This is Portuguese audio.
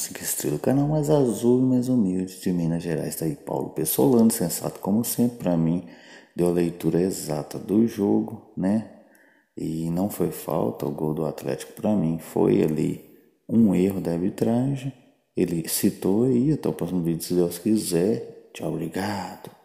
5 estrelas, do canal mais azul e mais humilde de Minas Gerais, tá aí Paulo Pessolano, sensato como sempre, para mim deu a leitura exata do jogo, né? E não foi falta, o gol do Atlético para mim foi ali um erro da arbitragem. Ele citou aí, até o próximo vídeo se Deus quiser. Tchau, obrigado.